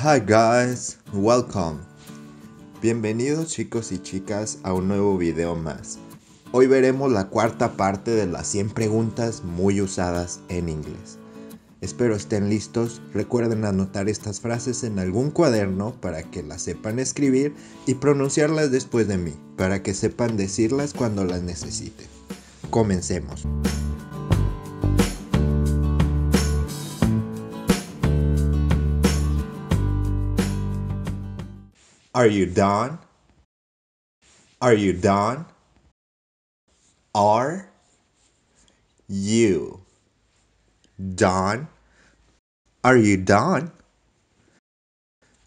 Hi guys, welcome. Bienvenidos chicos y chicas a un nuevo video más. Hoy veremos la cuarta parte de las 100 preguntas muy usadas en inglés. Espero estén listos, recuerden anotar estas frases en algún cuaderno para que las sepan escribir y pronunciarlas después de mí, para que sepan decirlas cuando las necesiten. Comencemos. Are you done? Are you done? Are you done? Are you done?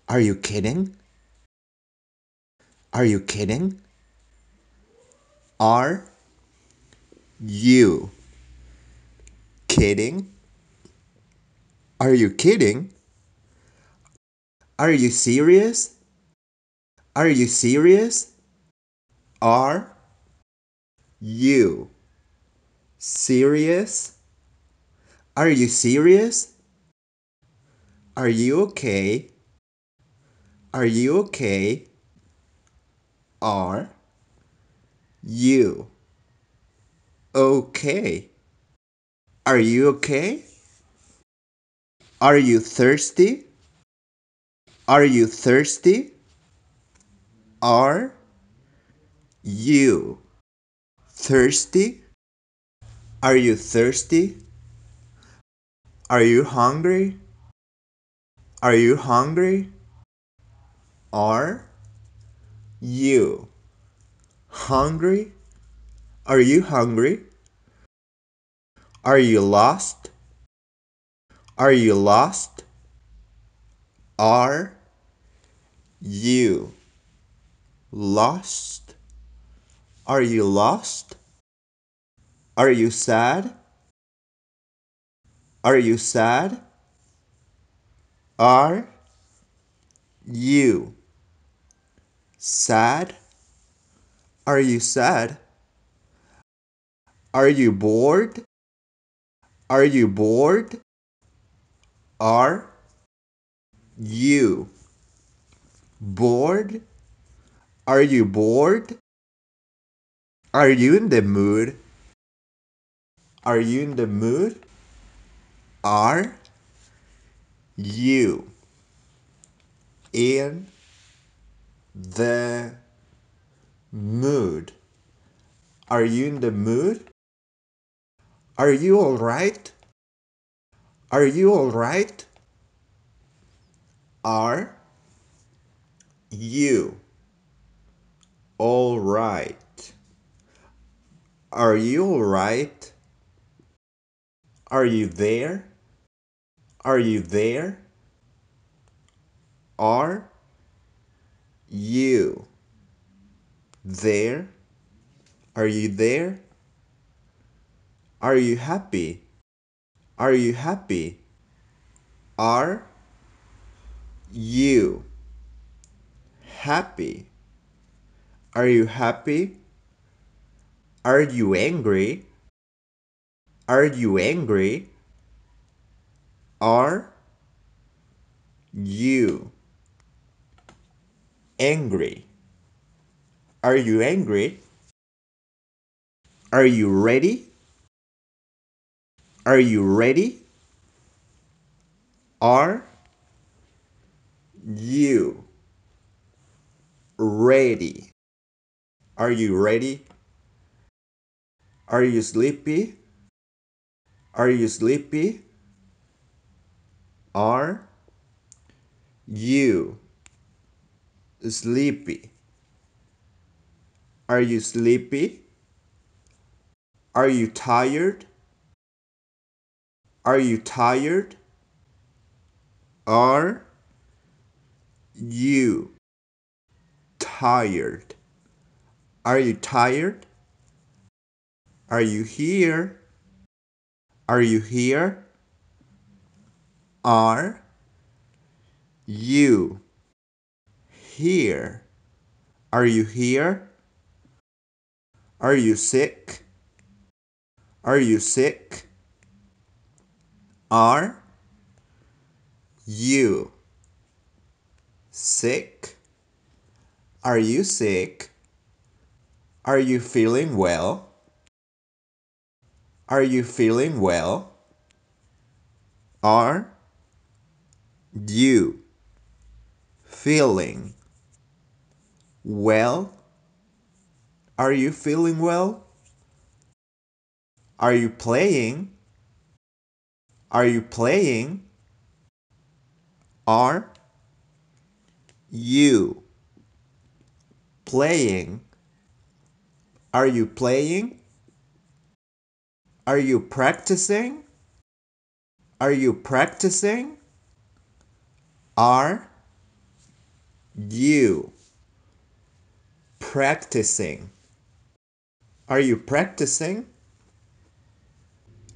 Are you kidding? Are you kidding? Are you kidding? Are you kidding? Are you serious? Are you serious? Are you serious? Are you serious? Are you okay? Are you okay? Are you okay? Are you okay? Are you thirsty? Are you thirsty? Are you thirsty? Are you thirsty? Are you hungry? Are you hungry? Are you hungry? Are you hungry? Are you lost? Are you lost? Are you lost? Are you lost? Are you sad? Are you sad? Are you sad? Are you sad? Are you bored? Are you bored? Are you bored? Are you bored? Are you in the mood? Are you in the mood? Are you in the mood? Are you in the mood? Are you alright? Are you alright? Are you all right? Are you all right? Are you there? Are you there? Are you there? Are you there? Are you happy? Are you happy? Are you happy? Are you happy? Are you angry? Are you angry? Are you angry? Are you angry? Are you ready? Are you ready? Are you ready? Are you ready? Are you sleepy? Are you sleepy? Are you sleepy? Are you sleepy? Are you tired? Are you tired? Are you tired? Are you tired? Are you here? Are you here? Are you here? Are you here? Are you sick? Are you sick? Are you sick? Are you sick? Are you feeling well? Are you feeling well? Are you feeling well? Are you feeling well? Are you playing? Are you playing? Are you playing? Are you playing? Are you practicing? Are you practicing? Are you practicing? Are you practicing?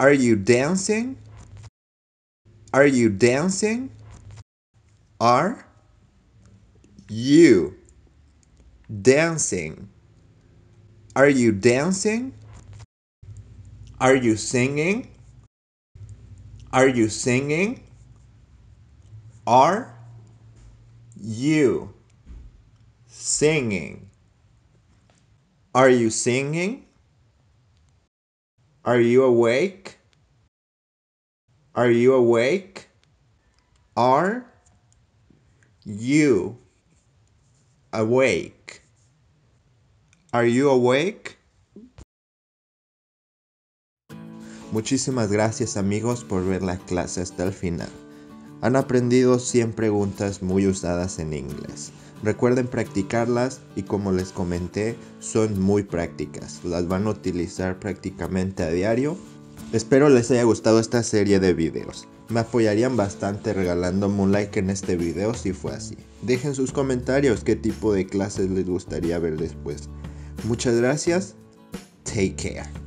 Are you dancing? Are you dancing? Are you dancing? Are you dancing? Are you singing? Are you singing? Are you singing? Are you singing? Are you awake? Are you awake? Are you awake? Are You Awake? Muchísimas gracias amigos por ver la clase hasta el final. Han aprendido 100 preguntas muy usadas en inglés. Recuerden practicarlas y como les comenté, son muy prácticas. Las van a utilizar prácticamente a diario. Espero les haya gustado esta serie de videos. Me apoyarían bastante regalándome un like en este video si fue así. Dejen sus comentarios qué tipo de clases les gustaría ver después. Muchas gracias. Take care.